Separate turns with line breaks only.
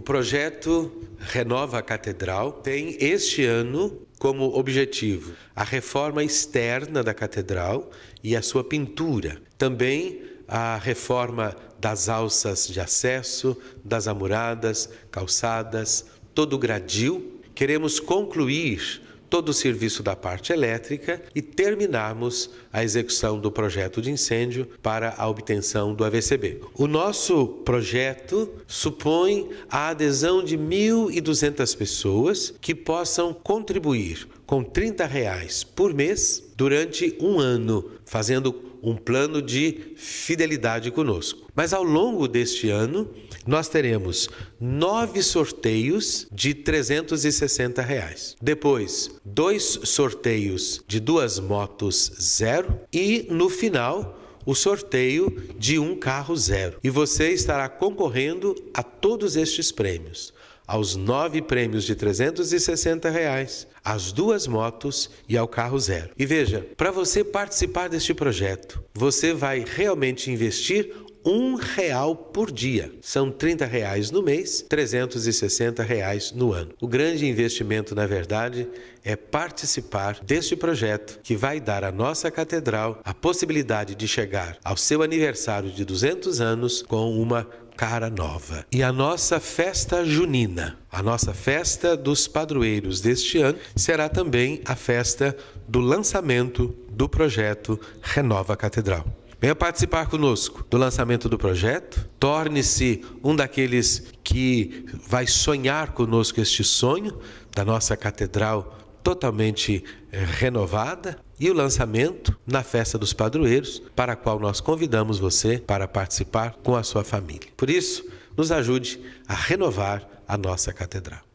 O projeto Renova a Catedral tem este ano como objetivo a reforma externa da catedral e a sua pintura. Também a reforma das alças de acesso, das amuradas, calçadas, todo o gradil. Queremos concluir todo o serviço da parte elétrica e terminarmos a execução do projeto de incêndio para a obtenção do AVCB. O nosso projeto supõe a adesão de 1.200 pessoas que possam contribuir com 30 reais por mês durante um ano, fazendo um plano de fidelidade conosco. Mas ao longo deste ano, nós teremos nove sorteios de 360 reais. Depois, dois sorteios de duas motos zero e no final o sorteio de um carro zero. E você estará concorrendo a todos estes prêmios aos nove prêmios de 360 reais, às duas motos e ao carro zero. E veja, para você participar deste projeto, você vai realmente investir um real por dia. São 30 reais no mês, 360 reais no ano. O grande investimento, na verdade, é participar deste projeto que vai dar à nossa catedral a possibilidade de chegar ao seu aniversário de 200 anos com uma cara nova. E a nossa festa junina, a nossa festa dos padroeiros deste ano, será também a festa do lançamento do projeto Renova Catedral. Venha participar conosco do lançamento do projeto. Torne-se um daqueles que vai sonhar conosco este sonho da nossa catedral totalmente eh, renovada e o lançamento na Festa dos Padroeiros, para a qual nós convidamos você para participar com a sua família. Por isso, nos ajude a renovar a nossa catedral.